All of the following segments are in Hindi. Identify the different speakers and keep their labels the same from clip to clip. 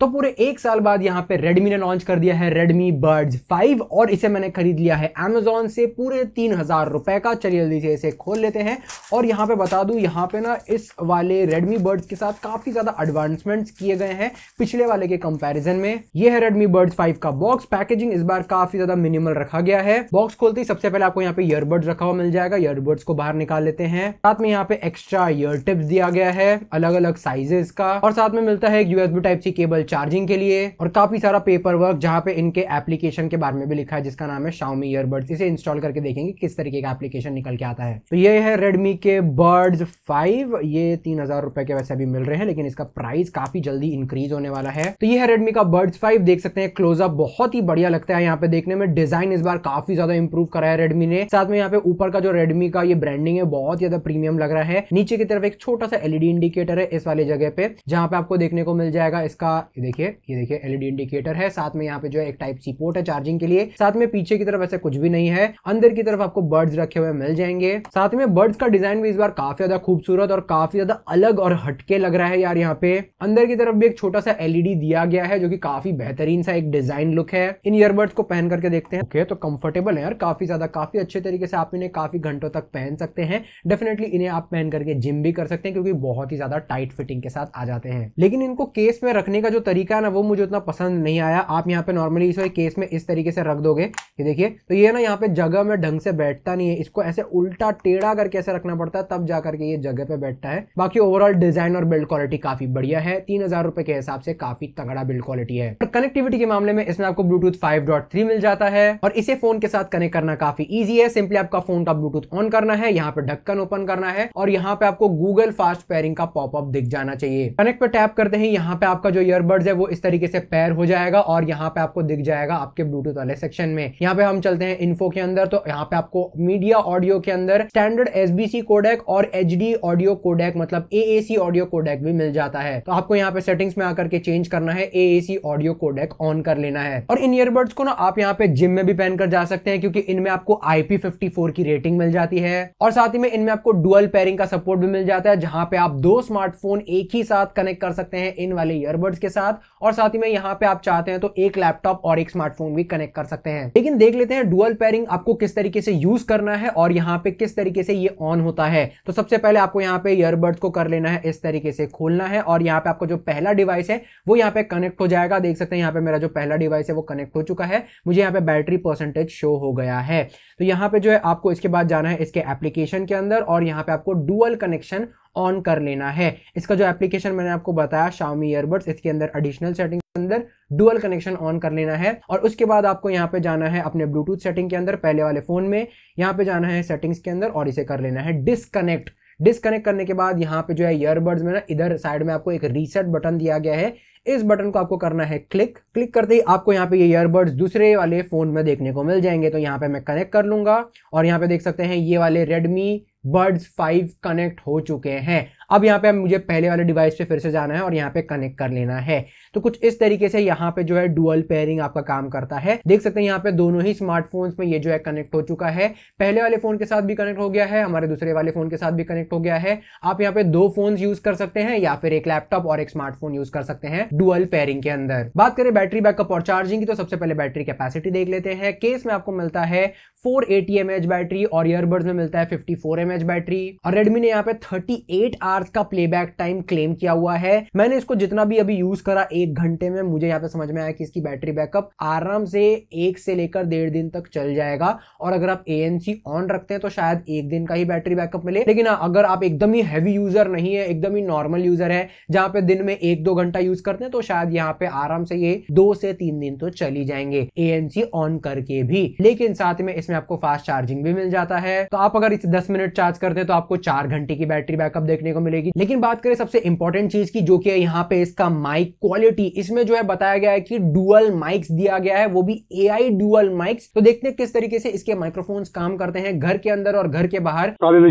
Speaker 1: तो पूरे एक साल बाद यहाँ पे Redmi ने लॉन्च कर दिया है Redmi Buds 5 और इसे मैंने खरीद लिया है Amazon से पूरे तीन हज़ार रुपए का चलिए जल्दी से इसे खोल लेते हैं और यहाँ पे बता दूँ यहाँ पे ना इस वाले Redmi Buds के साथ काफ़ी ज़्यादा एडवांसमेंट्स किए गए हैं पिछले वाले के कंपैरिजन में ये है Redmi Buds 5 का बॉक्स पैकेजिंग इस बार काफ़ी ज़्यादा मिनिमल रखा गया है बॉक्स खोलते ही सबसे पहले आपको यहाँ पे ईयरबड्स रखा हुआ मिल जाएगा ईयरबड्स को बाहर निकाल लेते हैं साथ में यहाँ पे एक्स्ट्रा ईयर टिप्स दिया गया है अलग अलग साइजेस का और साथ में मिलता है एक USB type C cable charging के लिए और काफी सारा पेपर वर्क जहाँ पे इनके एप्लीकेशन के बारे में भी लिखा है जिसका नाम है शाउमी ईयरबड्स इसे इंस्टॉल करके देखेंगे किस तरीके का एप्लीकेशन निकल के आता है तो ये है रेडमी के बर्ड्स फाइव ये तीन हजार रुपए के वैसे अभी मिल रहे हैं लेकिन इसका प्राइस काफी जल्दी इंक्रीज होने वाला है तो ये है रेडमी का बर्ड्स फाइव देख सकते हैं क्लोजअप बहुत ही बढ़िया लगता है यहाँ पे देखने में डिजाइन इस बार काफी ज्यादा इंप्रूव करा है रेडमी ने साथ में यहाँ पे ऊपर का जो रेडमी का ये ब्रांडिंग है बहुत ज्यादा प्रीमियम लग रहा है नीचे की तरफ एक छोटा सा एलईडी इंडिकेटर e है इस वाले जगह पे जहां पे आपको देखने को मिल जाएगा इसका ये देखिए ये देखिए एलईडी इंडिकेटर e है साथ में यहाँ पे जो है एक टाइप सी पोर्ट है चार्जिंग के लिए साथ में पीछे की तरफ ऐसा कुछ भी नहीं है अंदर की तरफ आपको बर्ड्स रखे हुए मिल जाएंगे साथ में बर्ड्स का डिजाइन भी इस बार काफी ज्यादा खूबसूरत और काफी ज्यादा अलग और हटके लग रहा है यार यहाँ पे अंदर की तरफ भी एक छोटा सा एलईडी e दिया गया है जो की काफी बेहतरीन सा एक डिजाइन लुक है इन ईयरबड्स को पहन करके देखते हैं ओके तो कंफर्टेबल है यार काफी ज्यादा काफी अच्छे तरीके से आप इन्हें काफी घंटों तक पहन सकते हैं डेफिनेटली इन्हें आप पहन करके जिम भी कर सकते हैं क्योंकि बहुत ही ज्यादा टाइट फिटिंग के साथ आ जाते हैं लेकिन इनको केस में रखने का जो तरीका है ना वो मुझे उतना पसंद नहीं आया आप यहाँ पे नॉर्मली इसे केस में इस तरीके से रख दोगे ये देखिए तो ये ना यहाँ पे जगह में ढंग से बैठता नहीं है इसको ऐसे उल्टा टेढ़ा करके ऐसे रखना पड़ता है तब जा करके ये जगह पे बैठता है बाकी ओवरऑल डिजाइन और बिल्ड क्वालिटी काफी बढ़िया है तीन हजार रुपए के हिसाब से काफी तगड़ा बिल्ड क्वालिटी है और कनेक्टिविटी के मामले में इसमें आपको ब्लूटूथ फाइव डॉट थ्री मिल जाता है और इसे फोन के साथ कनेक्ट करना काफी ईजी है सिंपली आपका फोन का ब्लूटूथ ऑन करना है यहाँ पे ढक्कन ओपन करना है और यहाँ पे आपको गूगल फास्ट पेयरिंग का पॉपअप दिख जाना चाहिए कनेक्ट पे टैप करते हैं यहाँ पे आपका जो ईयरबड कीवर्ड्स है वो इस तरीके से पैर हो जाएगा और यहाँ पे आपको दिख जाएगा आपके ब्लूटूथ वाले सेक्शन में यहाँ पे हम चलते हैं इन्फो के अंदर तो यहाँ पे आपको मीडिया ऑडियो के अंदर स्टैंडर्ड एसबीसी कोडेक और एच ऑडियो कोडेक मतलब ए ऑडियो कोडेक भी मिल जाता है तो आपको यहाँ पे सेटिंग्स में आकर के चेंज करना है ए ऑडियो कोडेक ऑन कर लेना है और इन ईयरबड्स को ना आप यहाँ पे जिम में भी पहन कर जा सकते हैं क्योंकि इनमें आपको आईपी की रेटिंग मिल जाती है और साथ ही में इनमें आपको डुअल पेयरिंग का सपोर्ट भी मिल जाता है जहां पे आप दो स्मार्टफोन एक ही साथ कनेक्ट कर सकते हैं इन वाले ईयरबड्स के साथ साथ और साथ ही में यहाँ पे आप चाहते हैं तो एक लैपटॉप और एक स्मार्टफोन भी कनेक्ट कर सकते हैं लेकिन देख लेते हैं डुअल पेयरिंग आपको किस तरीके से यूज करना है और यहाँ पे किस तरीके से ये ऑन होता है तो सबसे पहले आपको यहाँ पे ईयरबड्स को कर लेना है इस तरीके से खोलना है और यहाँ पे आपका जो पहला डिवाइस है वो यहाँ पे कनेक्ट हो जाएगा देख सकते हैं यहाँ पे मेरा जो पहला डिवाइस है वो कनेक्ट हो चुका है मुझे यहाँ पे बैटरी परसेंटेज शो हो गया है तो यहाँ पे जो है आपको इसके बाद जाना है इसके एप्लीकेशन के अंदर और यहाँ पे आपको डुअल कनेक्शन ऑन कर लेना है इसका जो एप्लीकेशन मैंने आपको बताया शामी ईयरबड्स इसके अंदर एडिशनल सेटिंग अंदर डुअल कनेक्शन ऑन कर लेना है और उसके बाद आपको यहाँ पे जाना है अपने ब्लूटूथ सेटिंग के अंदर पहले वाले फ़ोन में यहाँ पे जाना है सेटिंग्स के अंदर और इसे कर लेना है डिसकनेक्ट डिसकनेक्ट करने के बाद यहाँ पे जो है ईयरबड्स में ना इधर साइड में आपको एक रीसेट बटन दिया गया है इस बटन को आपको करना है क्लिक क्लिक करते ही आपको यहाँ पे ये ईयरबड्स दूसरे वाले फ़ोन में देखने को मिल जाएंगे तो यहाँ पे मैं कनेक्ट कर लूंगा और यहाँ पे देख सकते हैं ये वाले रेडमी बर्ड्स फाइव कनेक्ट हो चुके हैं अब यहाँ पे मुझे पहले वाले डिवाइस पे फिर से जाना है और यहाँ पे कनेक्ट कर लेना है तो कुछ इस तरीके से यहाँ पे जो है डुअल पेयरिंग आपका काम करता है देख सकते हैं यहाँ पे दोनों ही स्मार्टफोन्स में ये जो है कनेक्ट हो चुका है पहले वाले फोन के साथ भी कनेक्ट हो गया है हमारे दूसरे वाले फोन के साथ भी कनेक्ट हो गया है आप यहाँ पे दो फोन यूज कर सकते हैं या फिर एक लैपटॉप और एक स्मार्टफोन यूज कर सकते हैं डुअल पेयरिंग के अंदर बात करें बैटरी बैकअप और चार्जिंग की तो सबसे पहले बैटरी कैपेसिटी देख लेते हैं केस में आपको मिलता है फोर एटी बैटरी और ईयरबड्स में मिलता है फिफ्टी फोर एमएच बैटरी और रेडमी ने यहाँ पे 38 एट आवर्स का प्लेबैक टाइम क्लेम किया हुआ है मैंने इसको जितना भी अभी यूज करा एक घंटे में मुझे यहाँ पे समझ में आया कि इसकी बैटरी बैकअप आराम से एक से लेकर डेढ़ दिन तक चल जाएगा और अगर आप ए ऑन रखते हैं तो शायद एक दिन का ही बैटरी बैकअप मिले लेकिन हाँ, अगर आप एकदम ही हैवी यूजर नहीं है एकदम ही नॉर्मल यूजर है जहां पे दिन में एक दो घंटा यूज करते हैं तो शायद यहाँ पे आराम से ये दो से तीन दिन तो चली जाएंगे ए ऑन करके भी लेकिन साथ में इसमें आपको फास्ट चार्जिंग भी मिल जाता है तो आप अगर इसे दस मिनट चार्ज करते हैं तो आपको चार घंटे की बैटरी बैकअप देखने को मिलेगी लेकिन बात करें सबसे इंपॉर्टेंट चीज की जो कि यहाँ पे इसका माइक क्वालिटी इसमें जो है बताया गया है कि डुअल माइक्स दिया गया है वो भी ए आई डुअल माइक्स तो देखते हैं किस तरीके से इसके माइक्रोफोन काम करते हैं घर के अंदर और घर के बाहर तो में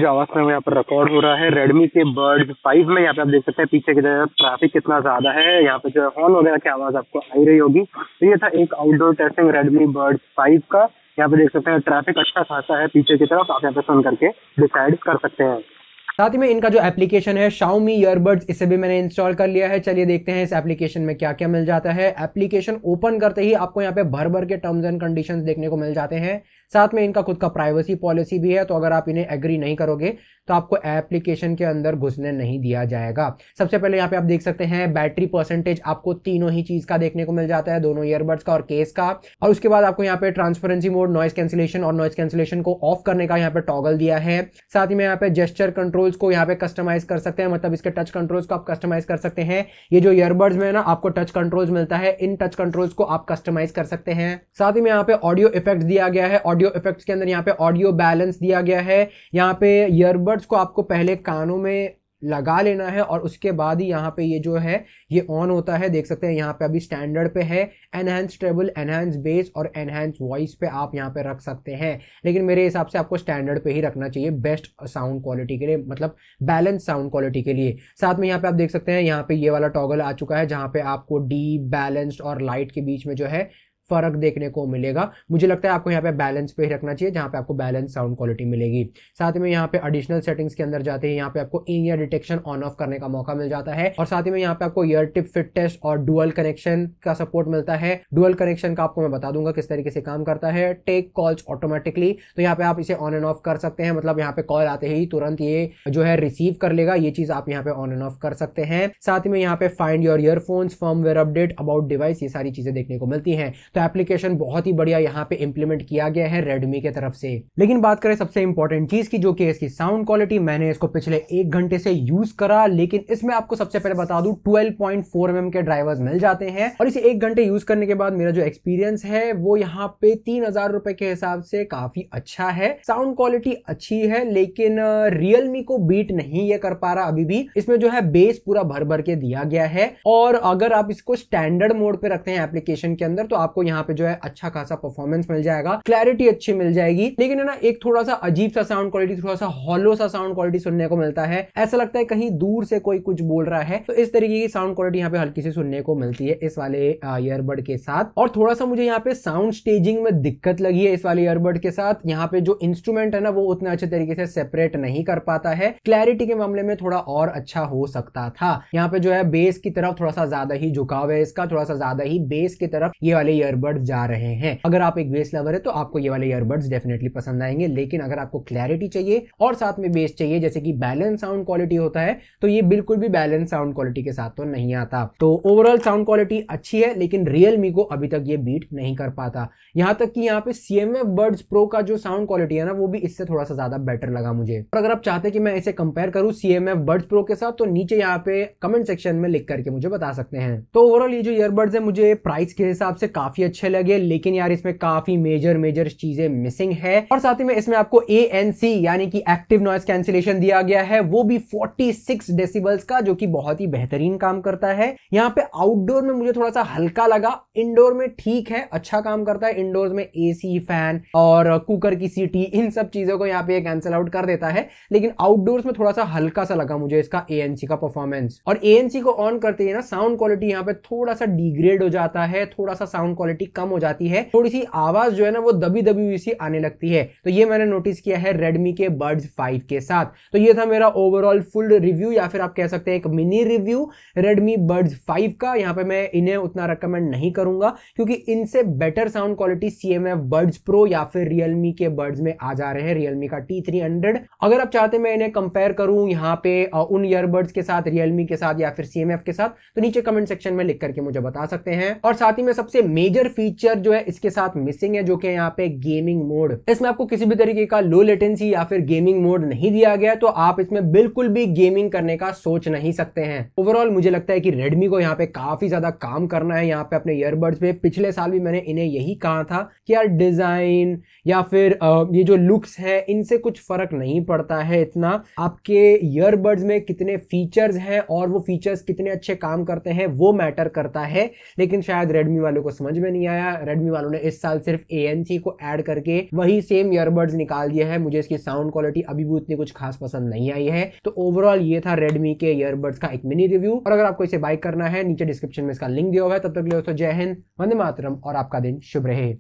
Speaker 1: यहाँ पर रिकॉर्ड हो रहा है रेडमी के बर्ड फाइव में यहाँ पे आप देख सकते हैं पीछे की तरफ ट्रैफिक कितना ज्यादा है यहाँ पे जो है हॉर्न वगैरह की आवाज आपको आई रही होगी तो ये था एक आउटडोर टेस्टिंग रेडमी बर्ड फाइव का यहाँ पे देख सकते हैं ट्रैफिक अच्छा खासा है पीछे की तरफ आप यहाँ पे सुन करके डिसाइड कर सकते हैं साथ ही में इनका जो एप्लीकेशन है Xiaomi Earbuds इसे भी मैंने इंस्टॉल कर लिया है चलिए देखते हैं इस एप्लीकेशन में क्या क्या मिल जाता है एप्लीकेशन ओपन करते ही आपको यहाँ पे भर भर के टर्म्स एंड कंडीशंस देखने को मिल जाते हैं साथ में इनका खुद का प्राइवेसी पॉलिसी भी है तो अगर आप इन्हें एग्री नहीं करोगे तो आपको एप्लीकेशन के अंदर घुसने नहीं दिया जाएगा सबसे पहले यहाँ पे आप देख सकते हैं बैटरी परसेंटेज आपको तीनों ही चीज का देखने को मिल जाता है दोनों ईयरबड्स का और केस का और उसके बाद आपको यहाँ पे ट्रांसपेरेंसी मोड नॉइस कैंसिलेशन और नॉइस कैंसिलेशन को ऑफ करने का यहाँ पे टॉगल दिया है साथ ही में यहाँ पे जेस्टर कंट्रोल्स को यहाँ पे कस्टमाइज कर सकते हैं मतलब इसके टच कंट्रोल्स को आप कस्टमाइज कर सकते हैं ये जो ईयरबड्स में ना आपको टच कंट्रोल्स मिलता है इन टच कंट्रोल्स को आप कस्टमाइज कर सकते हैं साथ ही में यहाँ पे ऑडियो इफेक्ट दिया गया है ऑडियो इफेक्ट्स के अंदर यहाँ पे ऑडियो बैलेंस दिया गया है यहाँ पे ईयरबड्स को आपको पहले कानों में लगा लेना है और उसके बाद ही यहाँ पे ये जो है ये ऑन होता है देख सकते हैं यहाँ पे अभी स्टैंडर्ड पे है एनहेंस ट्रेबल एनहेंस बेस और एनहेंस वॉइस पे आप यहाँ पे रख सकते हैं लेकिन मेरे हिसाब से आपको स्टैंडर्ड पे ही रखना चाहिए बेस्ट साउंड क्वालिटी के लिए मतलब बैलेंस साउंड क्वालिटी के लिए साथ में यहाँ पे आप देख सकते हैं यहाँ पे ये वाला टॉगल आ चुका है जहाँ पे आपको डीप बैलेंस्ड और लाइट के बीच में जो है फर्क देखने को मिलेगा मुझे लगता है आपको यहाँ पे बैलेंस पे ही रखना चाहिए जहाँ पे आपको बैलेंस साउंड क्वालिटी मिलेगी साथ में यहाँ पे एडिशनल सेटिंग्स के अंदर जाते हैं यहाँ पे आपको in ear detection on off करने का मौका मिल जाता है और साथ में यहाँ पे आपको ईयर टिप फिट टेस्ट और डुअल कनेक्शन का सपोर्ट मिलता है डुअल कनेक्शन का आपको मैं बता दूंगा किस तरीके से काम करता है टेक कॉल्स ऑटोमेटिकली तो यहाँ पे आप इसे ऑन एंड ऑफ कर सकते हैं मतलब यहाँ पे कॉल आते ही तुरंत ये जो है रिसीव कर लेगा ये चीज आप यहाँ पे ऑन एंड ऑफ कर सकते हैं साथ में यहाँ पे find your earphones firmware update about device ये सारी चीजें देखने को मिलती है तो एप्लीकेशन बहुत ही बढ़िया यहाँ पे इम्प्लीमेंट किया गया है रेडमी के तरफ से लेकिन बात करें सबसे इंपॉर्टेंट चीज की जो कि इसकी साउंड क्वालिटी मैंने इसको पिछले एक घंटे से यूज करा लेकिन इसमें आपको सबसे पहले बता दू ट्वेल्व पॉइंट mm के ड्राइवर्स मिल जाते हैं और इसे एक घंटे यूज करने के बाद मेरा जो एक्सपीरियंस है वो यहाँ पे तीन हजार रुपए के हिसाब से काफी अच्छा है साउंड क्वालिटी अच्छी है लेकिन रियलमी को बीट नहीं ये कर पा रहा अभी भी इसमें जो है बेस पूरा भर भर के दिया गया है और अगर आप इसको स्टैंडर्ड मोड पे रखते हैं एप्लीकेशन के अंदर तो आपको यहाँ पे जो है अच्छा खासा परफॉर्मेंस मिल जाएगा क्लैरिटी अच्छी मिल जाएगी लेकिन है ना एक थोड़ा सा अजीब सा साउंड क्वालिटी थोड़ा सा हॉलो सा साउंड क्वालिटी सुनने को मिलता है ऐसा लगता है कहीं दूर से कोई कुछ बोल रहा है तो इस तरीके की साउंड क्वालिटी यहाँ पे हल्की से सुनने को मिलती है इस वाले ईयरबड के साथ और थोड़ा सा मुझे यहाँ पे साउंड स्टेजिंग में दिक्कत लगी है इस वाले ईयरबड के साथ यहाँ पे जो इंस्ट्रूमेंट है ना वो उतने अच्छे तरीके से सेपरेट नहीं कर पाता है क्लैरिटी के मामले में थोड़ा और अच्छा हो सकता था यहाँ पे जो है बेस की तरफ थोड़ा सा ज्यादा ही झुकाव है इसका थोड़ा सा ज्यादा ही बेस की तरफ ये वाले ईयर ईयरबड्स जा रहे हैं अगर आप एक बेस लवर है तो आपको ये वाले ईयरबड्स डेफिनेटली पसंद आएंगे लेकिन अगर आपको क्लैरिटी चाहिए और साथ में बेस चाहिए जैसे कि बैलेंस साउंड क्वालिटी होता है तो ये बिल्कुल भी बैलेंस साउंड क्वालिटी के साथ तो नहीं आता तो ओवरऑल साउंड क्वालिटी अच्छी है लेकिन रियलमी को अभी तक ये बीट नहीं कर पाता यहाँ तक कि यहाँ पे सी बर्ड्स प्रो का जो साउंड क्वालिटी है ना वो भी इससे थोड़ा सा ज्यादा बेटर लगा मुझे और अगर आप चाहते कि मैं इसे कंपेयर करूँ सी एम बर्ड्स प्रो के साथ तो नीचे यहाँ पे कमेंट सेक्शन में लिख करके मुझे बता सकते हैं तो ओवरऑल ये जो ईयरबड्स है मुझे प्राइस के हिसाब से काफी अच्छे लगे लेकिन यार इसमें काफी मेजर मेजर चीजें मिसिंग है और साथ ही में इसमें आपको ए एन सी यानी कि एक्टिव नॉइस कैंसिलेशन दिया गया है वो भी 46 डेसिबल्स का जो कि बहुत ही बेहतरीन काम करता है यहाँ पे आउटडोर में मुझे थोड़ा सा हल्का लगा इंडोर में ठीक है अच्छा काम करता है इंडोर में ए फैन और कुकर की सीटी इन सब चीजों को यहाँ पे कैंसिल आउट कर देता है लेकिन आउटडोर्स में थोड़ा सा हल्का सा लगा मुझे इसका ए का परफॉर्मेंस और ए को ऑन करते ही ना साउंड क्वालिटी यहाँ पे थोड़ा सा डिग्रेड हो जाता है थोड़ा सा साउंड क्वालिटी क्वालिटी कम हो जाती है थोड़ी सी आवाज जो है ना वो दबी दबी हुई सी आने लगती है तो ये मैंने नोटिस किया है रेडमी के बर्ड्स फाइव के साथ तो ये था मेरा ओवरऑल फुल रिव्यू या फिर आप कह सकते हैं एक mini review Redmi Buds five का यहाँ पे मैं इन्हें उतना रिकमेंड नहीं करूंगा क्योंकि इनसे better sound quality C M F Buds pro या फिर रियलमी के बर्ड्स में आ जा रहे हैं रियलमी का टी थ्री हंड्रेड अगर आप चाहते मैं इन्हें कंपेयर करूं यहाँ पे उन ईयरबर्ड्स के साथ रियलमी के साथ या फिर सी एम एफ के साथ तो नीचे कमेंट सेक्शन में लिख करके मुझे बता सकते हैं और साथ ही में सबसे मेजर मेजर फीचर जो है इसके साथ मिसिंग है जो कि यहाँ पे गेमिंग मोड इसमें आपको किसी भी तरीके का लो लेटेंसी या फिर गेमिंग मोड नहीं दिया गया तो आप इसमें बिल्कुल भी गेमिंग करने का सोच नहीं सकते हैं ओवरऑल मुझे लगता है कि रेडमी को यहाँ पे काफी ज्यादा काम करना है यहाँ पे अपने ईयरबड्स पे पिछले साल भी मैंने इन्हें यही कहा था कि यार डिजाइन या फिर ये जो लुक्स है इनसे कुछ फर्क नहीं पड़ता है इतना आपके ईयरबड्स में कितने फीचर्स हैं और वो फीचर्स कितने अच्छे काम करते हैं वो मैटर करता है लेकिन शायद रेडमी वालों को समझ में नहीं आया रेडमी वालों ने इस साल सिर्फ ए को ऐड करके वही सेम ईयरबड्स निकाल दिया है मुझे इसकी साउंड क्वालिटी अभी भी उतनी कुछ खास पसंद नहीं आई है तो ओवरऑल ये था रेडमी के ईयरबड्स का एक मिनी रिव्यू और अगर आपको इसे बाइक करना है नीचे डिस्क्रिप्शन में इसका लिंक दिया हुआ है तब तक दोस्तों जय हिंद वंदे मातरम और आपका दिन शुभ रहे